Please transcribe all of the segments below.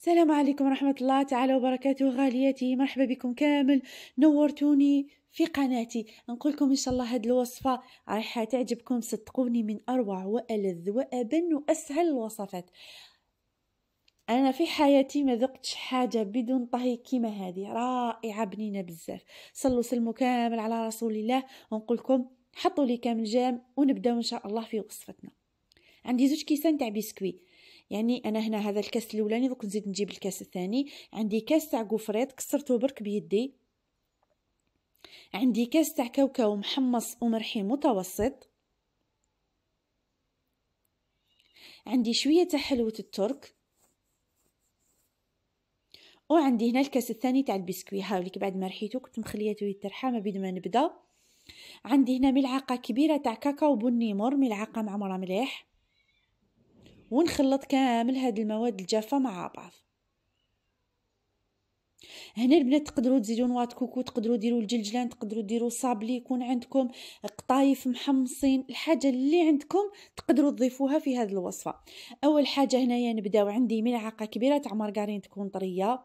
السلام عليكم ورحمة الله تعالى وبركاته غالياتي مرحبا بكم كامل نورتوني في قناتي نقول لكم ان شاء الله هاد الوصفه رايحه تعجبكم صدقوني من اروع والذ وابن واسهل الوصفات انا في حياتي ما ذقتش حاجه بدون طهي كيما هذه رائعه بنينه بزاف صلوا سلموا كامل على رسول الله ونقول لكم حطوا لي كامل جام ونبدأ ان شاء الله في وصفتنا عندي زوج كيسان تاع بسكويت يعني انا هنا هذا الكاس الاولاني دوك نزيد نجيب الكاس الثاني عندي كاس تاع قفريط كسرته برك بيدي عندي كاس تاع كاوكاو محمص ومرحي متوسط عندي شويه تاع حلوه الترك وعندي هنا الكاس الثاني تاع البسكوي هاوليك بعد ما رحيته كنت مخليته يترحى ما بيد ما نبدا عندي هنا ملعقه كبيره تاع كاكاو بني مر ملعقه معمره مليح ونخلط كامل هاد المواد الجافه مع بعض هنا البنات تقدروا تزيدوا نواط كوكو تقدروا ديروا الجلجلان تقدروا ديروا صابلي يكون عندكم قطايف محمصين الحاجه اللي عندكم تقدروا تضيفوها في هذه الوصفه اول حاجه هنايا نبداو عندي ملعقه كبيره تاع مارغرين تكون طريه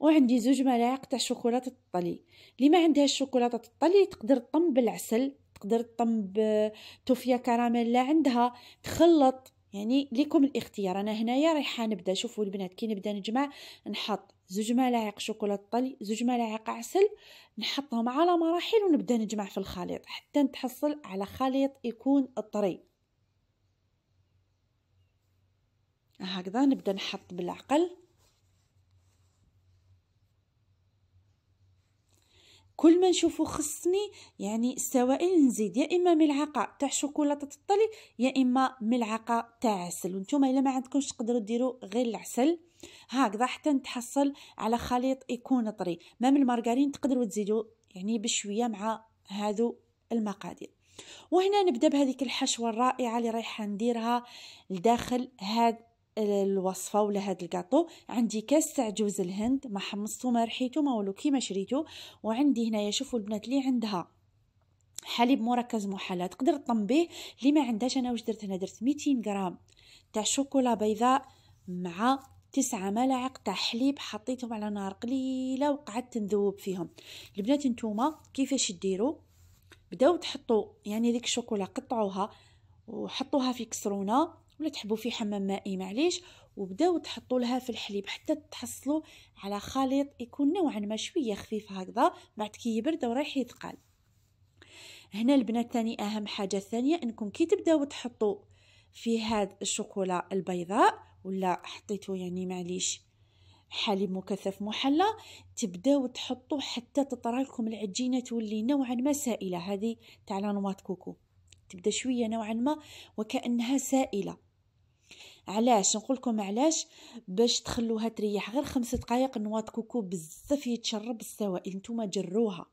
وعندي زوج ملاعق تاع شوكولاته الطلي اللي ما عندها الشوكولاته الطلي تقدر تطم بالعسل تقدر تطم بتوفيا كراميل لا عندها تخلط يعني لكم الاختيار انا هنايا رايحه نبدا شوفوا البنات كي نبدا نجمع نحط زوج ملاعق شوكولاته طلي زوج ملاعق عسل نحطهم على مراحل ونبدا نجمع في الخليط حتى نتحصل على خليط يكون طري هكذا نبدا نحط بالعقل كل ما نشوفو خصني يعني السوائل نزيد يا اما ملعقه تاع شوكولاته الطلي يا اما ملعقه تاع عسل وانتم الا ما عندكمش تقدروا ديروا غير العسل هكذا حتى نتحصل على خليط يكون طري مام المارغرين تقدروا تزيدوا يعني بشويه مع هذو المقادير وهنا نبدا بهذيك الحشوه الرائعه اللي رايحه نديرها لداخل هذا الوصفه ولا هاد الكاطو عندي كاس تاع جوز الهند ما حمصتو ما رحيتو ما والو كيما شريتو وعندي هنايا شوفوا البنات اللي عندها حليب مركز محلى تقدر تطم به اللي ما عندهاش انا واش درت هنا درت 200 غرام تاع شوكولا بيضاء مع تسعة ملاعق تاع حليب حطيتهم على نار قليله وقعدت نذوب فيهم البنات نتوما كيفاش ديروا بداو تحطوا يعني ديك الشوكولا قطعوها وحطوها في كسرونه ولا تحبوا في حمام مائي معليش وبداو تحطوا لها في الحليب حتى تحصلوا على خليط يكون نوعا ما شويه خفيف هكذا بعد كي يبرد ورايح يتقال هنا البنات تاني اهم حاجه ثانيه انكم كي تبداو تحطوا في هاد الشوكولا البيضاء ولا حطيتو يعني معليش حليب مكثف محلى تبداو تحطوا حتى تطرى لكم العجينه تولي نوعا ما سائله هذه تاع لانواط كوكو تبدا شويه نوعا ما وكانها سائله علاش نقولكم علاش باش تخلوها تريح غير خمس دقائق نواط كوكو بزاف يتشرب السوائل نتوما جروها راني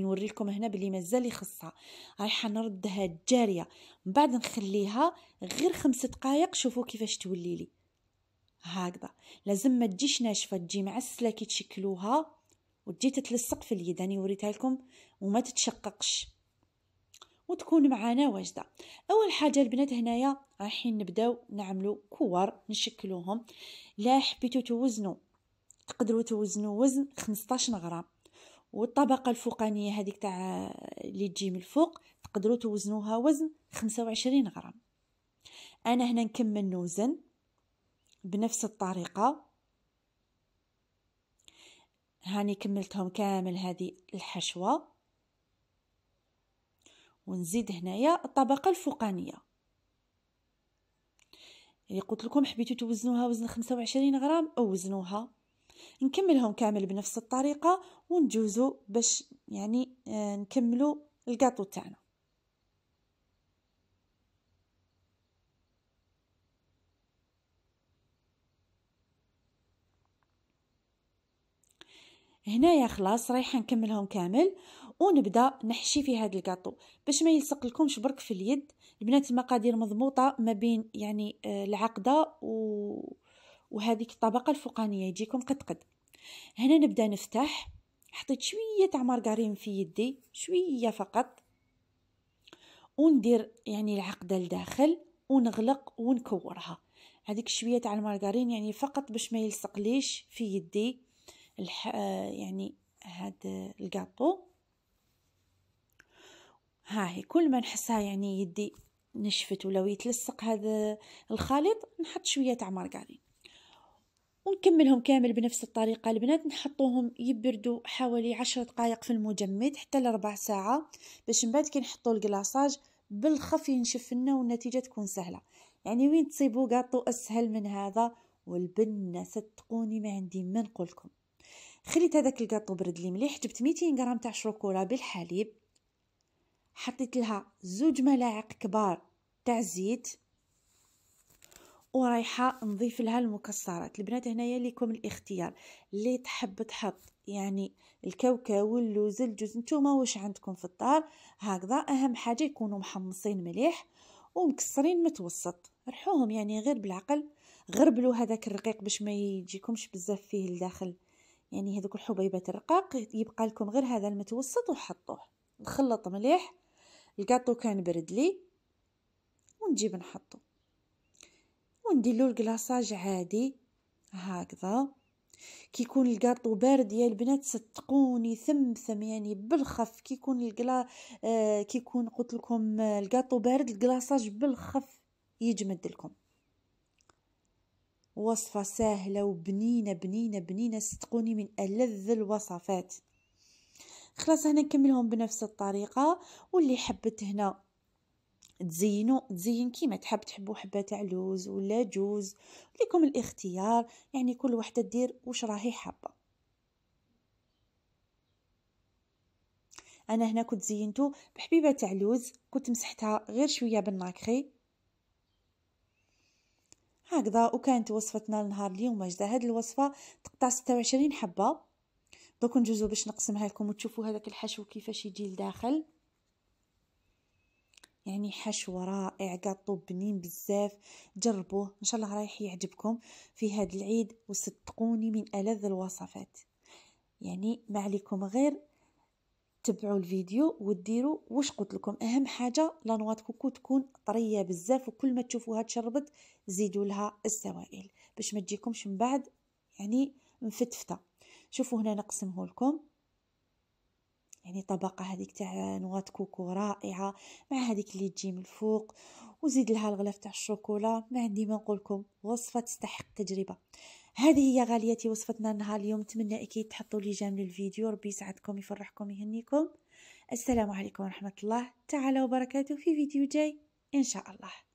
يعني نوريكم هنا بلي مازال يخصها رايحه نردها جاريه من بعد نخليها غير خمس دقائق شوفوا كيفاش تولي لي هكذا لازم ما تجيش ناشفه تجي معسله كي تشكلوها وتجي تتلصق في اليد راني وريتها لكم وما تتشققش وتكون معانا واجده اول حاجه البنات هنايا رايحين نبداو نعملو كور نشكلوهم لا حبيتو توزنو تقدروا توزنوا وزن 15 غرام والطبقه الفوقانيه هذيك تاع اللي تجي من الفوق تقدروا توزنوها وزن 25 غرام انا هنا نكمل نوزن بنفس الطريقه هاني كملتهم كامل هذه الحشوه ونزيد هنايا الطبقة الفوقانية اللي يعني قلت لكم حبيتو توزنوها وزن 25 غرام او وزنوها نكملهم كامل بنفس الطريقة ونجوزو باش يعني آه، نكملو الكاطو تاعنا هنايا خلاص رايحه نكملهم كامل ونبدا نحشي في هذا الكاطو باش ما يلصق لكمش برك في اليد البنات المقادير مضبوطه ما بين يعني آه، العقده و وهذيك الطبقه الفوقانيه يجيكم قد قد هنا نبدا نفتح حطيت شويه تاع مارغرين في يدي شويه فقط وندير يعني العقده لداخل ونغلق ونكورها هذيك شويه تاع المارغرين يعني فقط باش ما يلصقليش في يدي الح... آه، يعني هذا الكاطو ها هي كل ما نحسها يعني يدي نشفت ولا يتلصق هذا الخليط نحط شويه تاع مارغرين ونكملهم كامل بنفس الطريقة البنات نحطوهم يبردوا حوالي عشر دقايق في المجمد حتى لربع ساعة باش من بعد كي نحطو الكلاصاج بالخف ينشف لنا والنتيجة تكون سهلة يعني وين تصيبوا قاطو أسهل من هذا والبنة صدقوني ما عندي ما نقولكم خليت هذاك القاطو برد لي مليح جبت 200 غرام تاع شوكولا بالحليب حطيت لها زوج ملاعق كبار تاع الزيت ورايحه نضيف لها المكسرات البنات هنايا ليكم الاختيار اللي تحب تحط يعني الكاوكاو اللوز الجوز نتوما واش عندكم في الدار هكذا اهم حاجه يكونوا محمصين مليح ومكسرين متوسط رحوهم يعني غير بالعقل غربلوا هذاك الرقيق باش ما يجيكمش بزاف فيه الداخل يعني هذوك الحبيبات الرقاق يبقى لكم غير هذا المتوسط وحطوه نخلط مليح الكاطو كان برد لي ونجيب نحطو وندير له الكلاصاج عادي هكذا كيكون الكاطو بارد يا البنات صدقوني ثمثم يعني بالخف كيكون الكلا آه كيكون قلت لكم آه، الكاطو بارد الكلاصاج بالخف يجمد لكم وصفه سهله وبنينه بنينه بنينه صدقوني من ألذ الوصفات خلاص هنا نكملهم بنفس الطريقه واللي حبت هنا تزينو تزين كيما تحب تحبوا حبه تاع لوز ولا جوز لكم الاختيار يعني كل وحده دير واش راهي حابه انا هنا كنت زينتو بحبيبه تاع لوز كنت مسحتها غير شويه بالناكري هكذا وكانت وصفتنا لنهار اليوم جدا هاد الوصفه تقطع 26 حبه دوك نجوزو باش نقسمها لكم وتشوفوا هذاك الحشو كيفاش يجي لداخل يعني حشو رائع قاطو بنين بزاف جربوه ان شاء الله رايح يعجبكم في هذا العيد وصدقوني من الذ الوصفات يعني ما عليكم غير تبعوا الفيديو وديروا واش قلت لكم اهم حاجه لانوات كوكو تكون طريه بزاف وكل ما تشوفوها تشربت زيدوا لها السوائل باش ما تجيكمش من بعد يعني مفتفته شوفوا هنا نقسمه لكم يعني طبقة هذيك تاع نواة كوكو رائعة مع هذيك اللي تجي من الفوق وزيد لها الغلاف تاع الشوكولا ما عندي ما نقول لكم وصفة تستحق تجربة هذه هي غاليتي وصفتنا نهار اليوم نتمنى اكيد تحطوا لي جام للفيديو ربي يسعدكم يفرحكم يهنيكم السلام عليكم ورحمة الله تعالى وبركاته في فيديو جاي ان شاء الله